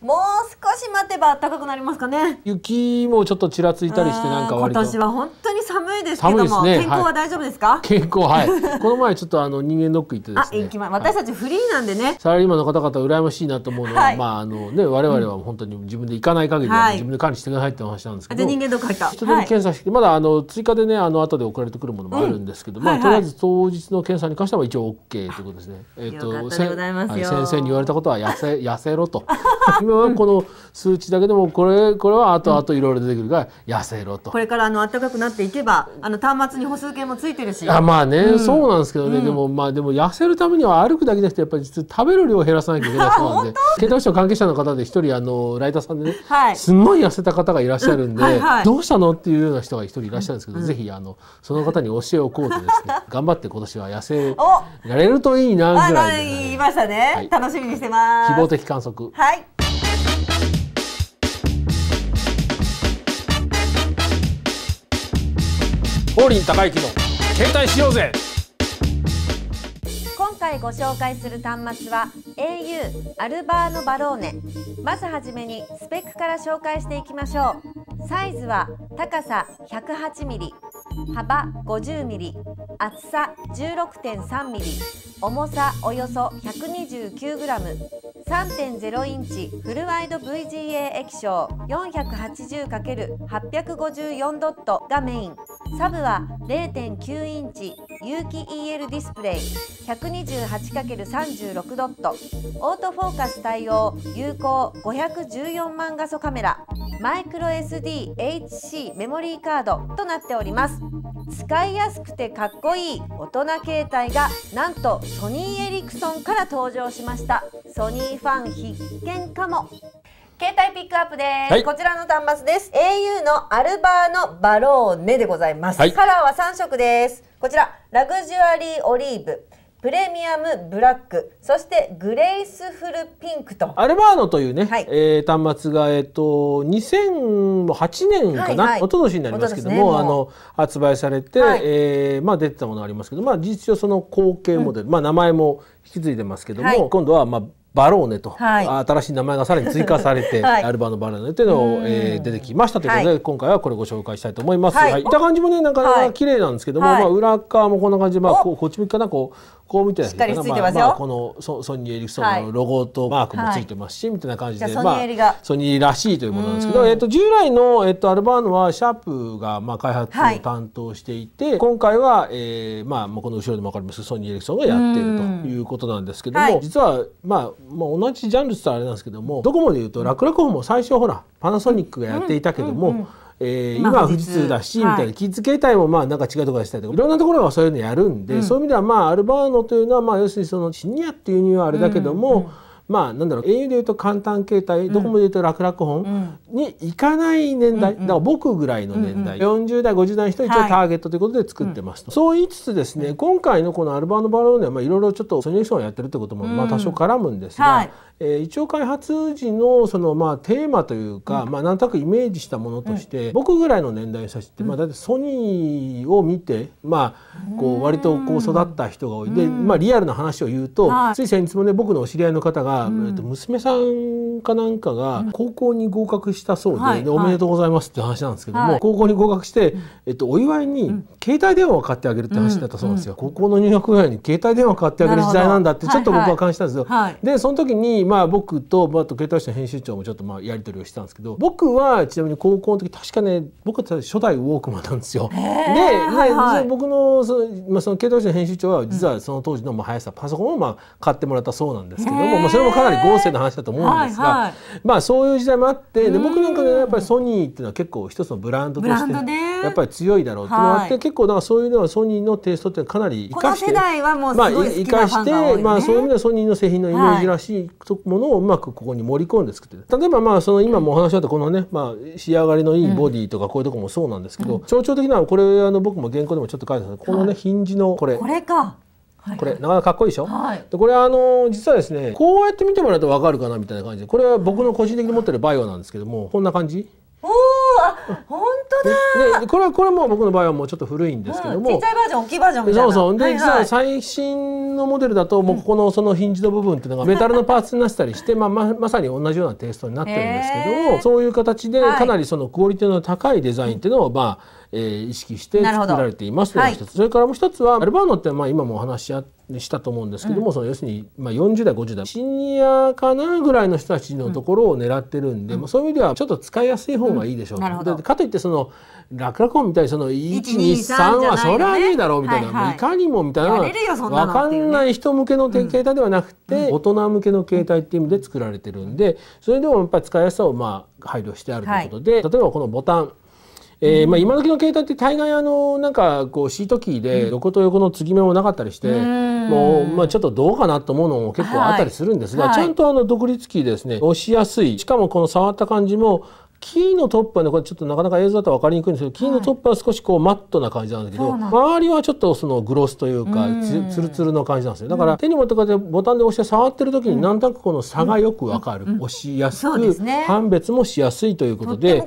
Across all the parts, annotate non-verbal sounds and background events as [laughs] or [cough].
もう少し待てば暖かくなりますかね。雪もちょっとちらついたりして、なんか割と。今年は本当いですけども、ね、健康は大丈夫ですか、はい、健康はいこの前ちょっとあの人間ドック行ってですねあ私たちフリーなんでね、はい、サラリーマンの方々羨ましいなと思うのは、はい、まああのね我々は本当に自分で行かない限りは自分で管理してくださいって話なんですけど、はい、人間ドック入った人で検査して、まだあの追加でねあの後で送られてくるものもあるんですけど、うん、まあ、はいはい、とりあえず当日の検査に関しては一応 OK ということですねえっ、と先生に言われたことは痩せ痩せろと [laughs] 今はこの数値だけでもこれこれはあとあといろいろ出てくるから痩せろとこれからあの暖かくなっていけばあの端末に歩数計もついてるしあまあね、うん、そうなんですけどね、うん、でもまあでも痩せるためには歩くだけじゃなくてやっぱり実食べる量を減らさなきゃいけないそうなんで健康士の関係者の方で一人あのライターさんでね、はい、すんごい痩せた方がいらっしゃるんで、はいはい、どうしたのっていうような人が一人いらっしゃるんですけど、うん、ぜひあのその方に教えをこうとですね [laughs] 頑張って今年は痩せられるといいなぐらい、ね、言いましたね、はい、楽しみにしてます希望的観測はい光林高之の携帯しようぜ今回ご紹介する端末は au アルバーノバローネまずはじめにスペックから紹介していきましょうサイズは高さ 108mm 幅 50mm 厚さ 16.3mm 重さおよそ 129g3.0 インチフルワイド VGA 液晶 480×854 ドットがメインサブは0.9インチ有機 EL ディスプレイ 128×36 ドットオートフォーカス対応有効514万画素カメラマイクロ SDHC メモリーカードとなっております使いやすくてかっこいい大人携帯がなんとソニーエリクソンから登場しましたソニーファン必見かも携帯ピックアップです、はい、こちらの端末です au のアルバーのバローネでございます、はい、カラーは3色ですこちら、ラグジュアリーオリーブ。プレミアムブラック、そしてグレイスフルピンクと。アルバーノというね、はい、えー、端末が、えっ、ー、と、2008年かな、はいはい、一昨年になりますけども、ね、もあの、発売されて、はい、えー、まあ出てたものありますけど、まあ事実上その後継モデル、うん、まあ名前も引き継いでますけども、はい、今度は、まあ、バローネと、はい、新しい名前がさらに追加されて、[laughs] はい、アルバのバローネというのを、えー、出てきましたということで、はい、今回はこれご紹介したいと思います。はい、見た感じもねなかなか綺麗なんですけども、まあ裏側もこんな感じで、まあこっち向きかなこうこう見てしっかりついてますよ、まあ、このソソニーエリクソンのロゴとマークもついてますし、はい、みたいな感じでソニーまあ、ソニーらしいというものなんですけど、えっと、従来の、えっと、アルバーノはシャープが、まあ、開発を担当していて、はい、今回は、えーまあ、この後ろでも分かりますソニーエリクソンがやっているということなんですけども、はい、実は、まあ、まあ同じジャンルってあれなんですけどもどこまで言うと楽々ホも最初ほらパナソニックがやっていたけども、うんうんうんえー、今は富士通だし、みたいな、キッズ携帯もまあなんか違うところしたりとか、いろんなところがそういうのやるんで、うん、そういう意味ではまあアルバーノというのはまあ要するにそのシニアっていうにはあれだけども、うんうんまあ、なんだろう au でいうと簡単携帯どこもでいうと楽々本に行かない年代、だから僕ぐらいの年代、うん40代50代の人一応ターゲットということで作ってますと、そう言いつつですね今回のこのアルバーノ・バローネはいろいろちょっとソニーションをやってるってこともまあ多少絡むんですが、えー、一応開発時のそのまあテーマというか、うん、まあなんとなくイメージしたものとして、うん、僕ぐらいの年代の写真って、うん、まあだってソニーを見てまあこう割とこう育った人が多いで、まあリアルな話を言うと、つい先日もね僕のお知り合いの方が、えっと娘さんかなんかが高校に合格したそうではい、でおめでとうございますって話なんですけども、はい、高校に合格して、えっと、お祝いに携帯電話を買ってあげるって話だったそうなんですよ。高校の入学ぐらいに携帯電話を買ってあげる時代なんだってちょっと僕は感じたんですよ。はいはい、でその時にまあ僕と、まあ、と携帯誌の編集長もちょっとまあやり取りをしてたんですけど僕はちなみに高校の時確かね僕は初代ウォークマンなんですよ。で、はいはい、僕のその,、まあ、そのクレタの編集長は実はその当時のまあ速さ、うん、パソコンをまあ買ってもらったそうなんですけども、まあ、それもかなり合成の話だと思うんですが、はいはい、まあそういう時代もあってで僕なんかねやっぱりソニーっていうのは結構一つのブランドとしてやっぱり強いだろうっていのがあって、はい、結構だからそういうのはソニーのテイストってかなり生かして、まあ、生かして、まあそういう意味ではソニーの製品のイメージらしいとものをうまくここに盛り込んで作ってる例えばまあその今もお話しあったこのね、まあ、仕上がりのいいボディとかこういうとこもそうなんですけど、うん、象徴的なのはこれあの僕も原稿でもちょっと書いてたこのね、はい、ヒンジのこれ。これかこれなかなかかっこいいでしょ、はい、でこれあの実はですねこうやって見てもらうと分かるかなみたいな感じでこれは僕の個人的に持ってるバイオなんですけどもこんな感じ本当だ。これはこれも僕の場合はもうちょっと古いんですけども、うん、小さいバージョン大きいバージョンみたいな。そうそう。で、はいはい、最新のモデルだともうここのそのヒンジの部分っていうのがメタルのパーツになったりして、まあままさに同じようなテイストになってるんですけども、そういう形でかなりそのクオリティの高いデザインっていうのをまあえー、意識して作られていますといそれからもう一つはアルバーノってまあ今もお話しあしたと思うんですけども、うん、その要するにまあ40代50代シニアかなぐらいの人たちのところを狙ってるんで、うん、まあ、そういう意味ではちょっと使いやすい方がいいでしょう、うん、かといってその楽々音みたいにその123はそりゃねえだろうみたいな、はいはい、いかにもみたいな分かんない人向けの携帯ではなくて、大人向けの携帯っていう意味で作られてるんでそれでもやっぱり使いやすさをまあ配慮してあるということで、はい、例えばこのボタンえーまあ、今時の携帯って大概あのなんかこうシートキーで横と横の継ぎ目もなかったりして、もうまあ、ちょっとどうかなと思うのも結構あったりするんですが、ちゃんとあの独立キーですね押しやすいしかもこの触った感じもキーのトップはねこれちょっとなかなか映像だと分かりにくいんですけどキーのトップは少しこうマットな感じなんだけど、周りはちょっとそのグロスというかつるつるの感じなんですよだから手に持ってこうやってボタンで押して触ってる時に何となくこの差がよく分かる、うんうん、押しやすく、ね、判別もしやすいということで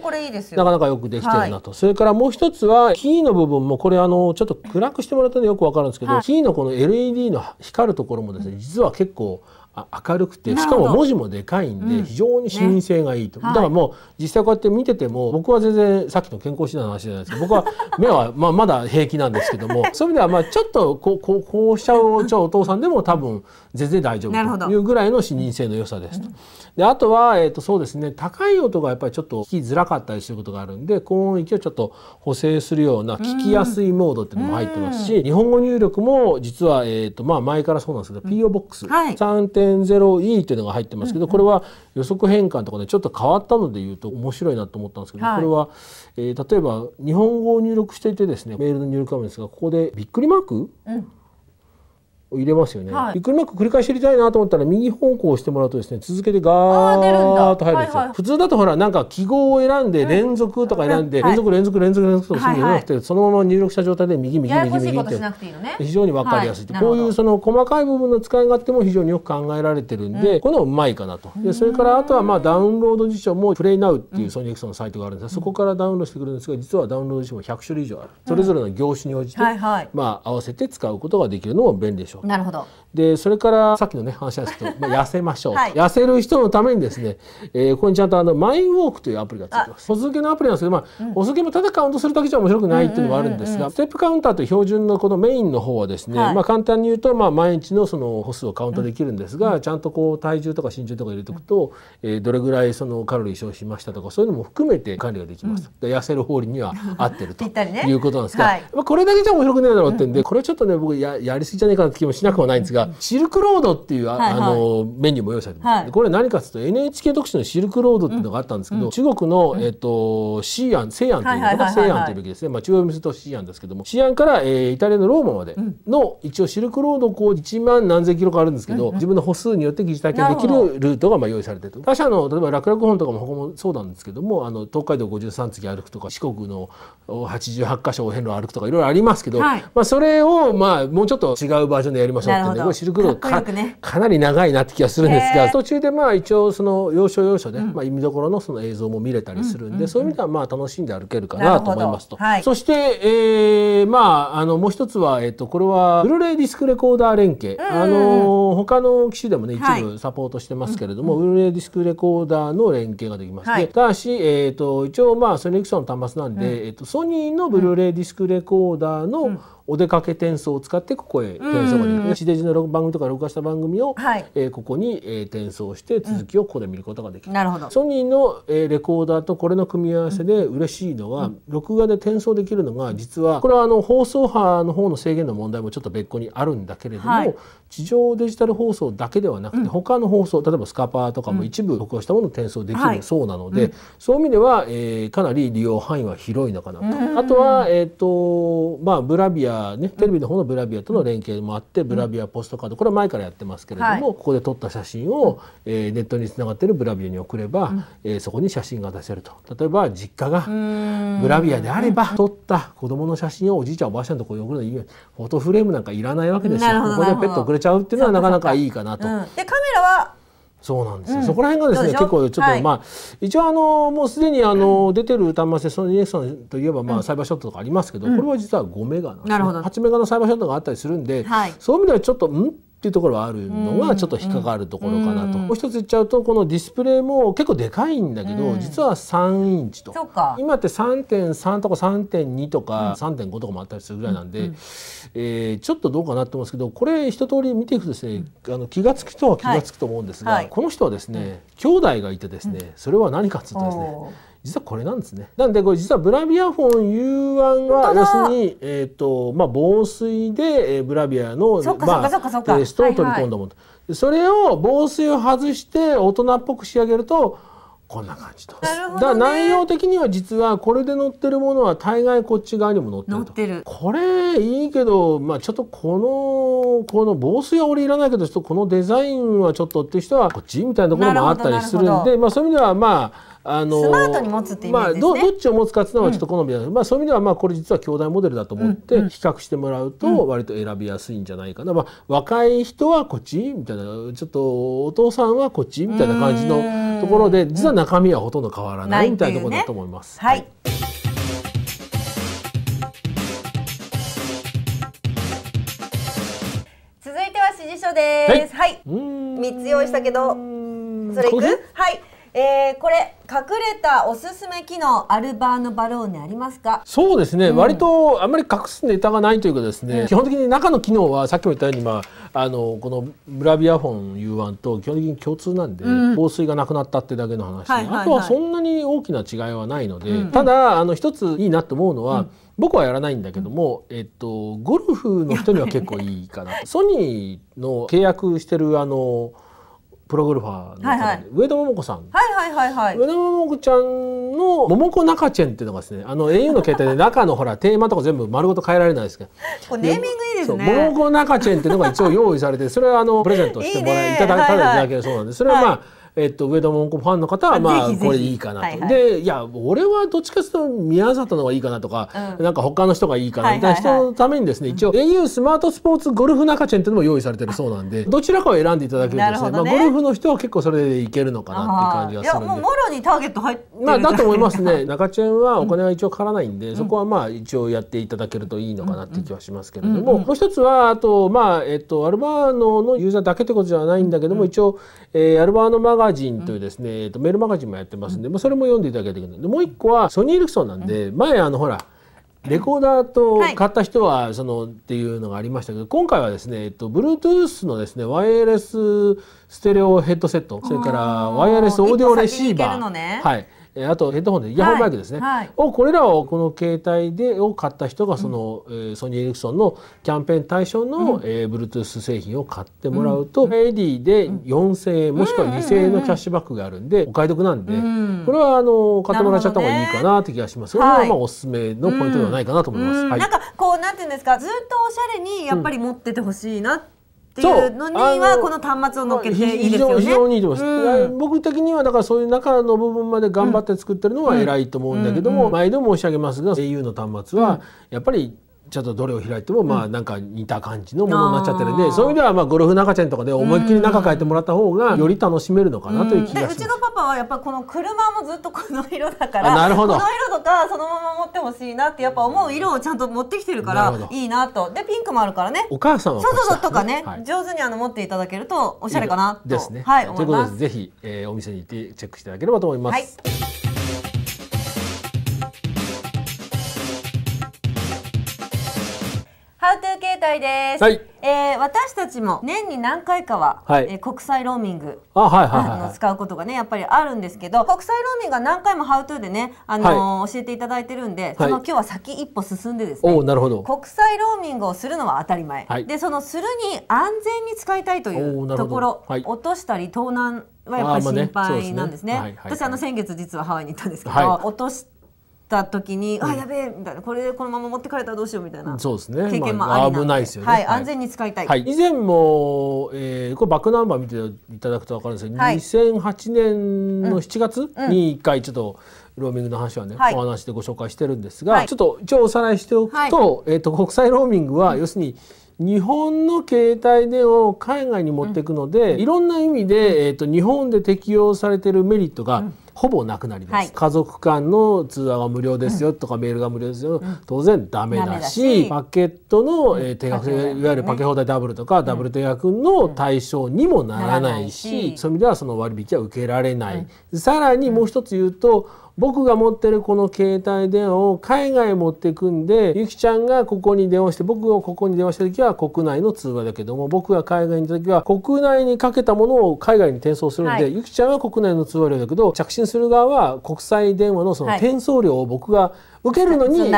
なかなかよくできてるなと、はい、それからもう一つはキーの部分もこれあのちょっと暗くしてもらったのでよく分かるんですけど、はい、キーのこの LED の光るところもですね実は結構明るくてしかも文字もでかいんで非常に視性がいいと、うんね、だからもう実際こうやって見てても僕は全然さっきの健康診断の話じゃないですけど僕は [laughs] 目はまあまだ平気なんですけども [laughs] そういう意味ではまあちょっとこうこうこうしちゃうお父さんでも多分全然大丈夫というぐらいの視認性の良さですと。であとは、えとそうですね高い音がやっぱりちょっと聞きづらかったりすることがあるんで高音域をちょっと補正するような聞きやすいモードっていうのも入ってますし、日本語入力も実は、えとまあ、前からそうなんですけど PO ボックス3点2っていうのが入ってますけど、これは予測変換とかでちょっと変わったので言うと面白いなと思ったんですけど、これは、えー、例えば日本語を入力していてですねメールの入力画面ですがここでびっくりマーク、うん入れますよね、はい、くりまく繰り返し入れたいなと思ったら右方向をしてもらうとですね続けてガーッと入るんですよ、はいはい、普通だとほらなんか記号を選んで連続とか選んで、連続連続連続連続とすぐのじなくて、そのまま入力した状態で右右右右右って非常にわかりやすい、はい、こういうその細かい部分の使い勝手も非常によく考えられてるんで、うん、このうまいかなとでそれからあとはまあダウンロード辞書もプレイナウっていうソニーエクソンのサイトがあるんですが、そこからダウンロードしてくるんですが実はダウンロード辞書も100種類以上ある、それぞれの業種に応じて、はいはい、まあ合わせて使うことができるのも便利でしょうなるほどでそれからさっきのね話ですけど、[laughs] まあ、痩せましょう、はい、痩せる人のためにですね、えー、ここにちゃんとあのマインウォークというアプリがついてます歩数計のアプリなんですけど、まあうん、歩数計もただカウントするだけじゃ面白くないっていうのもあるんですが、ステップカウンターという標準のこのメインの方はですね、はい、まあ、簡単に言うと、まあ、毎日のその歩数をカウントできるんですが、うん、ちゃんとこう体重とか身長とか入れておくと、うん、えー、どれぐらいそのカロリー消費しましたとかそういうのも含めて管理ができます、うん、痩せる法理には合ってると [laughs] ね、いうことなんですが、はい、まあ、これだけじゃ面白くないだろうってんで、これちょっとね僕ややりすぎじゃないかなって気もしなくもないんですがらシルクロードっていうあはいはい、あのメニューも用意されてます、はい、これ何かというと NHK 特集のシルクロードっていうのがあったんですけど、うん、中国の、うん、えっ、ー、と西安西安というのが西安というべきですね、まあ、中央にすと西安ですけども西安から、えー、イタリアのローマまでの、うん、一応シルクロードこう1万何千キロかあるんですけど、自分の歩数によって疑似体験できるルートがまあ用意されてる他社の例えば楽々本とかもここもそうなんですけどもあの東海道53次歩くとか四国の88箇所を遍路歩くとかいろいろありますけど、はい、まあ、それをまあもうちょっと違うバージョンでやりましょうってねシルクロードかね、かなり長いなって気がするんですが途中でまあ一応その要所要所で、うん、まあ、見どころのその映像も見れたりするんで、うんそういう意味ではまあ楽しんで歩けるかなと思いますと、はい、そして、えー、まああのもう一つは、えーと、これはブルーレイディスクレコーダー連携、あの他の機種でもね一部サポートしてますけれども、はい、ブルーレイディスクレコーダーの連携ができます、はい、ただし、えーと、一応まあソニックソン端末なんで、えーと、ソニーのブルーレイディスクレコーダーの、お出かけ転送を使ってここへ転送ができる。地デジの番組とか録画した番組を、はい、えー、ここに、えー、転送して続きをここで見ることができる。うん、なるほど。ソニーの、えー、レコーダーとこれの組み合わせで嬉しいのは、うん、録画で転送できるのが実はこれはあの放送波の方の制限の問題もちょっと別個にあるんだけれども、はい、地上デジタル放送だけではなくて、うん、他の放送例えばスカパーとかも一部録画したものを転送できるそうなので、はい、そういう意味では、えー、かなり利用範囲は広いのかなと。あとは、えーとまあ、ブラビア、ね、テレビの方のブラビアとの連携もあって、ブラビアポストカードこれは前からやってますけれども、ここで撮った写真を、えー、ネットにつながっているブラビアに送れば、うん、えー、そこに写真が出せると。例えば実家がブラビアであれば撮った子供の写真をおじいちゃんおばあちゃんのところに送るのにフォトフレームなんかいらないわけですよ。ここペットれちゃうっていうのはなかなかいいかなと。うん、でカメラはそうなんですよ、うん、そこら辺がですね結構ちょっと、まあ、一応あのもうすでにあの、出てる端末でその DX といえば、まあ、サイバーショットとかありますけど、うん、これは実は5メガなんです、ね、8メガのサイバーショットがあったりするんで、はい、そういう意味ではちょっとんっていうところはあるのがちょっと引っかかるところかなと、もう一つ言っちゃうとこのディスプレイも結構でかいんだけど、実は3インチと今って3.3とか3.2とか、3.5とかもあったりするぐらいなんで、うんうん、えー、ちょっとどうかなと思うんですけどこれ一通り見ていくとですね、あの気が付く人は気が付くと思うんですが、はいはい、この人はですね兄弟がいてですね、それは何かっつうとですね実はこれなんですね。なんでこれ実はブラビアフォン U1 は要するに、えーとまあ、防水で、えブラビアの、まあ、テストを取り込んだもの、はいはい、それを防水を外して大人っぽく仕上げるとこんな感じと。な、ね、だ内容的には実はこれで乗ってるものは大概こっち側にも乗ってるこれいいけど、まあ、ちょっとこのこの防水は俺いらないけどちょっとこのデザインはちょっとっていう人はこっちみたいなところもあったりするんでまあ、そういう意味ではまああのスマートに持つっていう、ね、まあど、どっちを持つかっていうのはちょっと好みだ、うん、まあそういう意味ではまあこれ実は兄弟モデルだと思って比較してもらうと割と選びやすいんじゃないかな、まあ、若い人はこっちみたいなちょっとお父さんはこっちみたいな感じのところで実は中身はほとんど変わらないみたいなところだと思います。いね、はい、はいです。はい。三、はい、つ用意したけど、それいく？はい。えー、これ隠れたおすすめ機能アルバーノバローネありますかそうですね、うん、割とあんまり隠すネタがないというかですね、うん、基本的に中の機能はさっきも言ったように、まあ、あのこのブラビアフォン U1 と基本的に共通なんで、うん、防水がなくなったってだけの話はいはいはい、あとはそんなに大きな違いはないので、ただあの一ついいなと思うのは、僕はやらないんだけども、えっと、ゴルフの人には結構いいかな。ソニーの契約してるあのプロゴルファーの方で、はいはい、上田桃子さん、はいはいはいはい、上田桃子ちゃんの桃子中チェンっていうのがですねあの au の携帯で [laughs] 中のほらテーマとか全部丸ごと変えられないですけどこれネーミングいいですね桃子中チェンっていうのが一応用意されてそれはあのプレゼントしてもらいいただいただけるそうなんでそれはまあ、はいえっと、上田桃子ファンの方はまあこれいいかなと。はいはい、でいや俺はどっちかというと宮里の方がいいかなとか、うん、なんか他の人がいいかなみたいな人のためにですね、一応 au スマートスポーツゴルフ中チェンというのも用意されてるそうなんでどちらかを選んでいただけるとですね、ね、まあ、ゴルフの人は結構それでいけるのかなっていう感じがするんでいやもうもろにターゲット入ってるまあだと思いますね [laughs] 中チェンはお金は一応かからないんで、うん、そこはまあ一応やっていただけるといいのかなって気はしますけれども、うんうん、もう一つはあとまあえっとアルバーノのユーザーだけってことじゃないんだけども、一応、えー、アルバーノマガガジンというですね、えー、とメールマガジンもやってますんで、まあ、それも読んでいただければいでもう一個はソニー・エリクソンなんで、前あのほらレコーダーと買った人はそのっていうのがありましたけど今回はですね、えっと、Bluetooth のですねワイヤレスステレオヘッドセットそれからワイヤレスオーディオレシーバーえあとヘッドホンでイヤホンマイクですね、はいはい、をこれらをこの携帯でを買った人がその、うん、ソニー・エリクソンのキャンペーン対象の、うんえー、Bluetooth 製品を買ってもらうと、うん、エディで4,000円もしくは2,000円のキャッシュバックがあるんでお買い得なんで、これはあの買ってもらっちゃった方がいいかなって気がします。ね、はまあおすすめのポイントではないかなと思います。はい、なんかこうなんていうんですかずっとおしゃれにやっぱり持っててほしいなってっていうのにはこの端末を乗っけていいですよね。非常にいいと思います、うん、僕的にはだからそういう中の部分まで頑張って作ってるのは偉いと思うんだけども、毎度申し上げますが au の端末はやっぱりちょっとどれを開いてもまあなんか似た感じのものになっちゃってるんで、そういう意味ではまあゴルフ中ちゃんとかで思いっきり中変えてもらった方がより楽しめるのかなという気がします。うちのパパはやっぱこの車もずっとこの色だからなるほどこの色とかそのまま持ってほしいなってやっぱ思う色をちゃんと持ってきてるからいいなとでピンクもあるからねお母さんはそうそうとかね、はい、上手にあの持っていただけるとおしゃれかなとですね、はい、ということでぜひ、えー、お店に行ってチェックしていただければと思います。はいたいです。はい、えー、私たちも年に何回かは、はい、えー、国際ローミングあ、はいはい、はい、あの使うことがねやっぱりあるんですけど国際ローミングが何回も「ハウトゥーでね、あのー、教えていただいてるんでその、今日は先一歩進んでですねおなるほど国際ローミングをするのは当たり前、でそのするに安全に使いたいというところ、はい、落としたり盗難はやっぱり心配なんですね。はい、私あの先月実はハワイに行ったんですけど、はい、落とした時に、あやべえみたいなこれでこのまま持ってかれたらどうしようみたいな、そうですね経験もありな、まあ、危ないですよね、はい、安全に使いたい、はい、以前も、えー、これバックナンバー見ていただくと分かるんですけど、はい、2008年の7月に1回ちょっと、ローミングの話はね、はい、お話でご紹介してるんですが、はい、ちょっと一応おさらいしておくと、えっ、ー、と国際ローミングは要するに、日本の携帯電話を海外に持っていくので、うん、いろんな意味で、えーと、日本で適用されてるメリットが、うんほぼなくなります、はい、家族間の通話が無料ですよとか、メールが無料ですよ、うん、当然ダメだしパケットの、えー、定額、ね、いわゆるパケ放題ダブルとか、ダブル定額の対象にもならないし,、そういう意味ではその割引は受けられない、さらにもう一つ言うと、僕が持ってるこの携帯電話を海外へ持ってくんでゆきちゃんがここに電話して僕がここに電話した時は国内の通話だけども僕が海外にいた時は国内にかけたものを海外に転送するんで、はい、ゆきちゃんは国内の通話料だけど着信する側は国際電話のその転送料を僕が受けるのに、はい、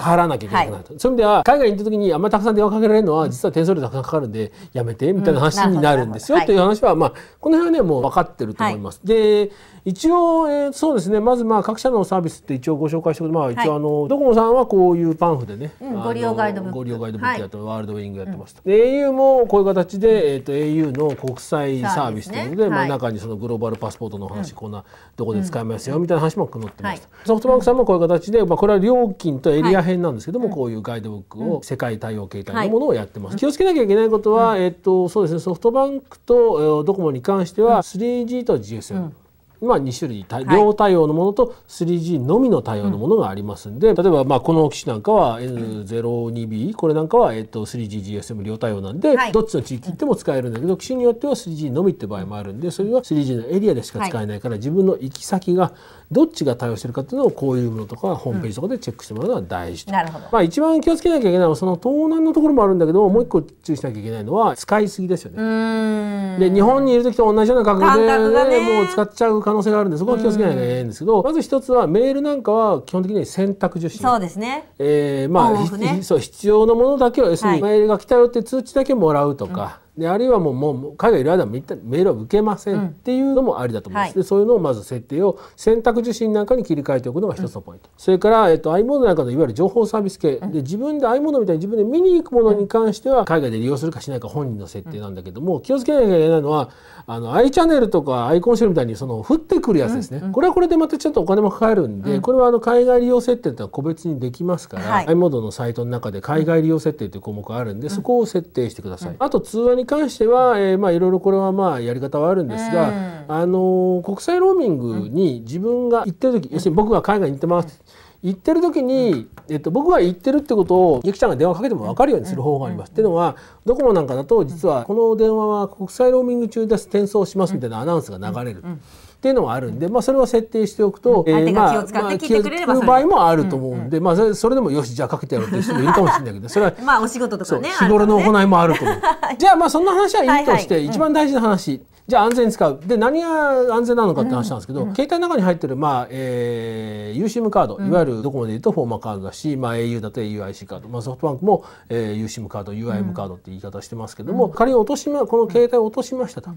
変わなきゃいけなくなると、はい、そういう意味では海外に行った時にあんまりたくさん電話かけられるのは実は点数料たくさんかかるんでやめてみたいな話になるんですよ、という話は、まあこの辺はねもう分かってると思います。はい、で一応、えー、そうですねまずまあ各社のサービスって一応ご紹介してまあ一応あの、ドコモさんはこういうパンフでね、うん、ご利用ガイドブックご利用ガイドブックやったワールドウィングやってますと、うん、で au もこういう形で、えーと、au の国際サービスというので、ね、まあ、中にそのグローバルパスポートの話、こんなとこで使いますよみたいな話も載ってました、ソフトバンクさんもこういう形で、まあ、これは料金とエリアア編なんですけども、こういうガイドブックを世界対応形態のものをやってます、気をつけなきゃいけないことは、えっとそうですねソフトバンクとドコモに関しては 3G と GSM、まあ、2種類両対応のものと 3G のみの対応のものがありますんで、はい例えばまあこの機種なんかは N02B これなんかはえっと 3GGSM 両対応なんで、はい、どっちの地域行っても使えるんだけど機種によっては 3G のみって場合もあるんでそれは 3G のエリアでしか使えないから、はい、自分の行き先がどっちが対応してるかっていうのをこういうものとかホームページとかでチェックしてもらうのは大事と、うん、なるほどまあ、一番気をつけなきゃいけないのはその盗難のところもあるんだけどもう一個注意しなきゃいけないのは使いすぎですよね。で日本にいる時と同じような格好で、ね、もう使っちゃう可能性があるんでそこは気をつけなきゃいけないんですけどまず一つはメールなんかは基本的に選択受信そうですね、えーまあ、ね、[laughs] そう必要なものだけを要するにメールが来たよって通知だけもらうとか。うんであるいはもうもう海外いる間はメールは受けませんっていうのもありだと思います、うんはい、でそういうのをまず設定を選択受信なんかに切り替えておくのが一つのポイント、うん、それから、えっと、i モードなんかのいわゆる情報サービス系、うん、で自分で i モードみたいに自分で見に行くものに関しては海外で利用するかしないか本人の設定なんだけども、気をつけなきゃいけないのはあの i チャンネルとか i コンシェルみたいにその降ってくるやつですね、これはこれでまたちょっとお金もかかるんで、これはあの海外利用設定とは個別にできますから、はい、i モードのサイトの中で海外利用設定という項目があるんで、そこを設定してください。あと通話に関しては、えー、まあいろいろこれはまあやり方はあるんですが、あの国際ローミングに自分が行ってる時、要するに僕が海外に行ってます。行ってる時に、えっと、僕が行ってるってことをゆきちゃんが電話かけても分かるようにする方法があります。っていうのはドコモなんかだと実はこの電話は国際ローミング中です転送しますみたいなアナウンスが流れる。っていうのはあるんで、まあ、それは設定しておくと、えー、まあ、気を使って聞いてくれれば、まあ、場合もあると思うんで、まあ、それでもよしじゃあかけてやろうっていう人もいるかもしれないけどそれは [laughs] まあお仕事とかね日頃の行いもあると思う。じゃあまあそんな話はいいとして、一番大事な話、うんじゃあ安全に使う。で、何が安全なのかって話なんですけど、うん、携帯の中に入ってる、まあ、えー、USIM カード、うん、いわゆるどこまで言うとフォーマカードだし、まあ au だと auic カード、まあソフトバンクも、えー、USIM カード、UIM カードって言い方してますけども、うん、仮に落としま、この携帯を落としましたと。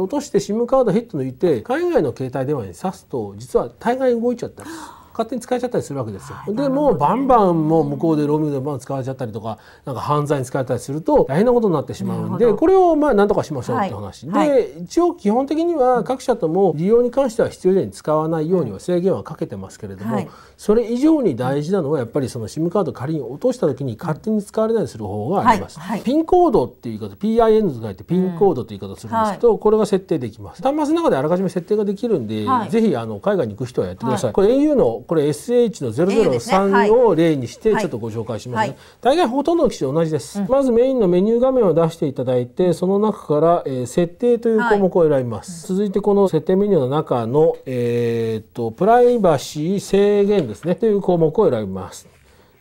落として SIM カードヘッド抜いて海外の携帯電話に挿すと実は大概動いちゃったんです。勝手に使えちゃったりするわけですよ。でもバンバンもう向こうでローミングでバン使われちゃったりとかなんか犯罪に使えたりすると大変なことになってしまうんでこれをまあ何とかしましょうって話、はい、で、一応基本的には各社とも利用に関しては必要以上に使わないようには制限はかけてますけれども、はい、それ以上に大事なのはやっぱりその SIM カード仮に落とした時に勝手に使われないする方があります。ピンコードっていう言い方 PIN と書いてピンコードという言い方するんですけど、これが設定できます。端末の中であらかじめ設定ができるんで、ぜひあの海外に行く人はやってください。これ au のこれ SH の003を例にしてちょっとご紹介しますね、ね、はい、大概ほとんどの機種同じです、うん、まずメインのメニュー画面を出していただいてその中から、えー、設定という項目を選びます、はい、続いてこの設定メニューの中の、えーと、とプライバシー制限ですねという項目を選びます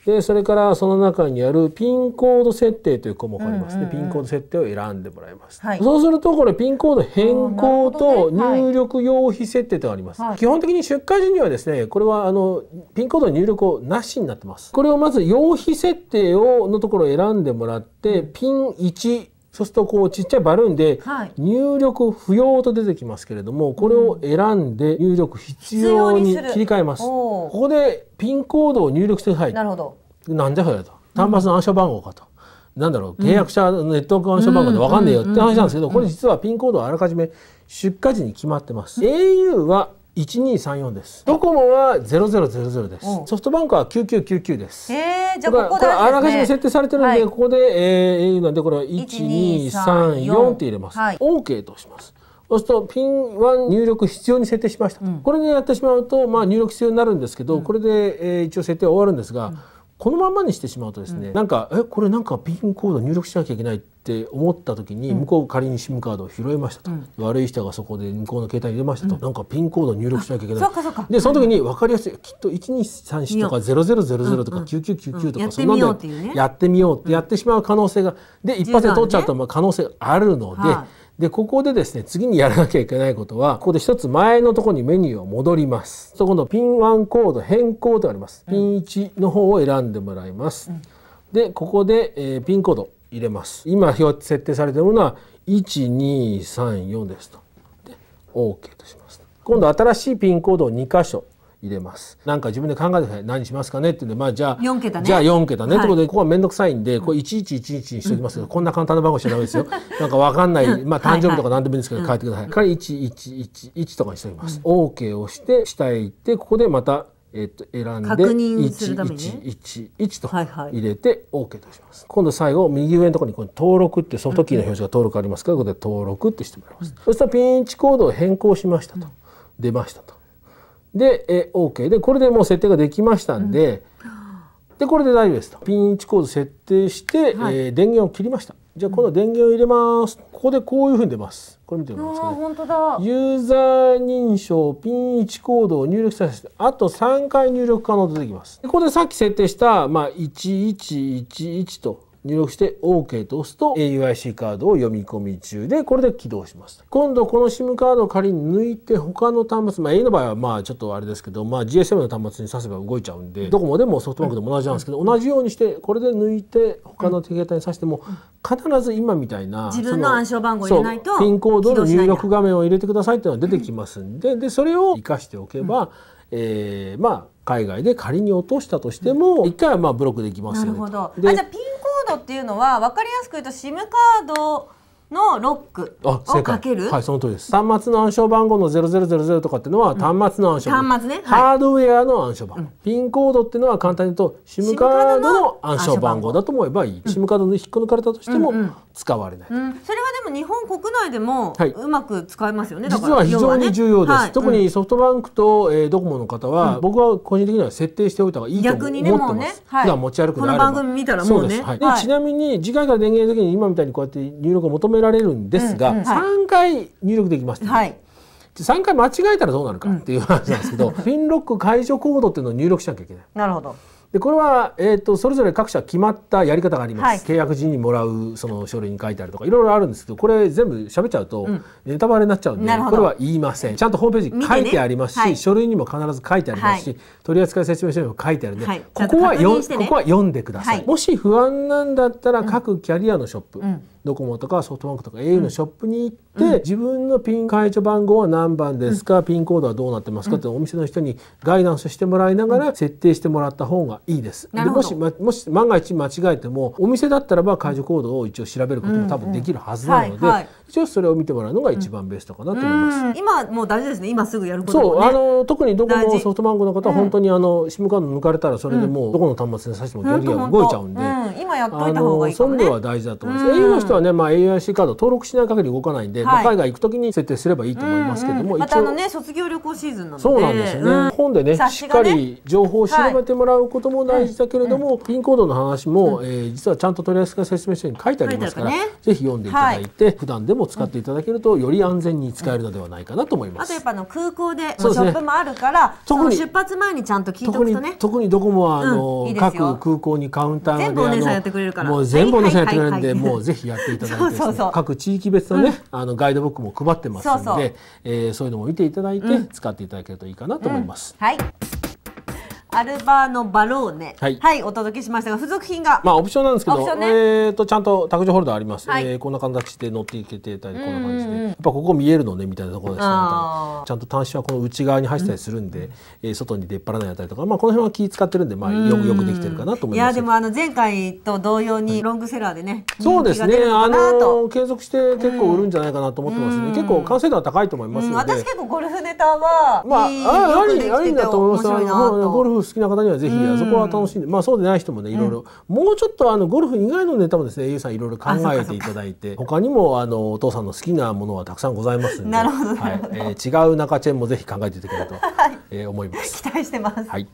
でそれからその中にあるピンコード設定という項目がありますね、うんうんうん、ピンコード設定を選んでもらいます、はい、そうするとこれピンコード変更と入力用費設定とあります、ねはい、基本的に出荷時にはですねこれはあのピンコード入力をなしになってますこれをまず用費設定をのところを選んでもらって、うん、ピン1そうするとこうちっちゃいバルーンで入力不要と出てきますけれどもこれを選んで入力必要に切り替えます。ここでピンコードを入力してはい。なるほど。なんじゃそれと。端末の暗証番号かと。なんだろう契約者ネットワーク暗証番号で分かんねえよって話なんですけどこれ実はピンコードはあらかじめ出荷時に決まってます。au は1234ですドコモは0000です、うん、ソフトバンクは9999です、えー、じゃあここ、ね、これあらかじめ設定されてるんで、はい、ここで、えー、なんでこれは1234って入れます、はい、OK としますそうするとピンは入力必要に設定しました、うん、これでやってしまうと、まあ、入力必要になるんですけど、うん、これで、えー、一応設定は終わるんですが、このまんまにしてしまうとですね、うん、なんかえこれなんかピンコード入力しなきゃいけないって思った時に向こう仮に SIM カードを拾いましたと、うん、悪い人がそこで向こうの携帯に入れましたと、うん、なんかピンコード入力しなきゃいけないでその時に分かりやすいきっと1234とか0000とか9999とかそんなのでやってみようってやってしまう可能性がで一発で通っちゃうとまあ可能性があるので。で、ここでですね、次にやらなきゃいけないことは、ここで一つ前のところにメニューを戻ります。そこのピン1コード変更とあります。ピン1の方を選んでもらいます。うん、で、ここで、えー、ピンコード入れます。今表設定されているものは、1234ですと。で、OK とします。今度新しいピンコードを2箇所入れます。なんか自分で考えてください。何しますかねってんで、まあじゃあ、4桁ね、じゃあ4桁ね、はい、ってことで、ここは面倒くさいんで、こう1111にしておきますけど、こんな簡単な番号しちゃダメですよ。なんかわかんない、[laughs] まあ誕生日とか何でもいいんですけど、書いてください。から1111とかにしておきます。うん、OK をして、下へ行って、ここでまた、えっと、選んで1111と入れて OK とします、今度最後右上のところにこの登録ってソフトキーの表示が登録ありますからここで登録ってしてもらいます、そしたらピンチコードを変更しましたと、出ましたとで、え、OK。で、これでもう設定ができましたんで、うん、で、これで大丈夫ですと。ピン1コード設定して、はい、えー、電源を切りました。じゃあ、この電源を入れます。ここでこういうふうに出ます。これ見てもらいます本当だ。ユーザー認証、ピン1コードを入力させて、あと3回入力可能でできます。ここでさっき設定した、まあ、1111と、入力して OK と押すと AUIC カードを読み込み中でこれで起動します。今度この SIM カードを仮に抜いて他の端末、まあ、A の場合はまあちょっとあれですけど、まあ、GSM の端末に挿せば動いちゃうんでドコモでもソフトバンクでも同じなんですけど同じようにしてこれで抜いて他の携帯に挿しても必ず今みたいな自分の暗証番号入れないとピンコードの入力画面を入れてくださいっていうのが出てきますんででそれを生かしておけば、えまあ海外で仮に落としたとしても、一回はまあブロックできますよね。なるほど。あじゃピンードっていうのは分かりやすく言うと SIM カードのロックをかけるはいその通りです端末の暗証番号の0000とかっていうのは端末の暗証、うん、端末ね、はい、ハードウェアの暗証番号、うん、ピンコードっていうのは簡単に言うと SIM カードの暗証番号だと思えばいい SIM カードの引っこ抜かれたとしても使われない、うん、それはでも日本国内でもうまく使えますよね、はい、実は非常に重要です、はい、特にソフトバンクと、えー、ドコモの方は、僕は個人的には設定しておいた方がいいと思ってます逆にねもうね、はい、普段持ち歩くのあればこの番組見たらもうね、はい、でちなみに次回から電源の時に今みたいにこうやって入力を求めるられるんですが、うんうん、3回入力できました、ね、はい、3回間違えたらどうなるかっていう話なんですけど、うん、フィンロック解除コードっていうのを入力しなきゃいけない。なるほどでこれは、えーと、それぞれ各社決まったやり方があります、はい、契約時にもらうその書類に書いてあるとかいろいろあるんですけどこれ全部喋っちゃうとネタバレになっちゃうんで、うん、これは言いませんちゃんとホームページに書いてありますし、ねはい、書類にも必ず書いてありますし、はい、取扱説明書にも書いてあるんで、ここはよ、ね、ここは読んでください、もし不安なんだったら各キャリアのショップ、うんうんドコモとかソフトバンクとか au のショップに行って、うん、自分のピン解除番号は何番ですか、うん、ピンコードはどうなってますかってお店の人にガイダンスしてもらいながら設定してもらった方がいいです。でもし、ま、もし万が一間違えてもお店だったらば解除コードを一応調べることも多分できるはずなので、うんうんはいはい一応それを見てもらうのが一番ベストかなと思います。うん、今もう大事ですね。今すぐやること、ね、そうあの特にどこもソフトバンクの方は本当にあの、うん、SIM カード抜かれたらそれでもう、どこの端末でさしてもギャリギ動いちゃうんで、うん、今やっといた方がいいかも、ね、そういうのは大事だと思います。au の人はねまあ AIC カード登録しない限り動かないんで、はい、海外行くときに設定すればいいと思いますけども、うんうん、またあのね卒業旅行シーズンなのでそうなんですよね。本でね、ね、しっかり情報を調べてもらうことも大事だけれども、ピンコードの話も、えー、実はちゃんと取り扱い説明書に書いてありますから、ぜひ読んでいただいて、普段でもも使っていただけるとより安全に使えるのではないかなと思います。あとやっぱあの空港でショップもあるから、そ、ね,、の出発前にちゃんと聞いておくとね。特にどこもあの、うん、各空港にカウンターで全部お姉さんやってくれるから、もう全部お姉さんやってくれるんで、もうぜひやっていただいて、ねそうそうそう、各地域別のね、うん、あのガイドブックも配ってますので、そうえー、そういうのも見ていただいて、うん、使っていただけるといいかなと思います。はい。アルバーノ・バローネ、はい、はい、お届けしましたが付属品がまあオプションなんですけど、ね、えー、とちゃんと卓上ホルダーあります、はい、えー、こんな形で乗っていけてたりこんな感じで、うんやっぱここ見えるのねみたいなところですねちゃんと端子はこの内側に入ったりするんで、うん、えー、外に出っ張らないあたりとか、まあ、この辺は気使ってるんで、まあ、よくよくできてるかなと思います、いやでもあの前回と同様にロングセラーでね、はい、そうですねあの継続して結構売るんじゃないかなと思ってますね、結構完成度は高いと思いますので、私結構ゴルフネタはまあ、ああありありだと思いますゴルフ好きな方にはぜひ、あそこは楽しんで、まあそうでない人もね、いろいろ、もうちょっとあのゴルフ以外のネタもですね、au さんいろいろ考えていただいて、他にもあのお父さんの好きなものはたくさんございますんで、なるほど、はい、えー、違う中チェーンもぜひ考えていただければと、[laughs] はい、えー、思います。期待してます。はい。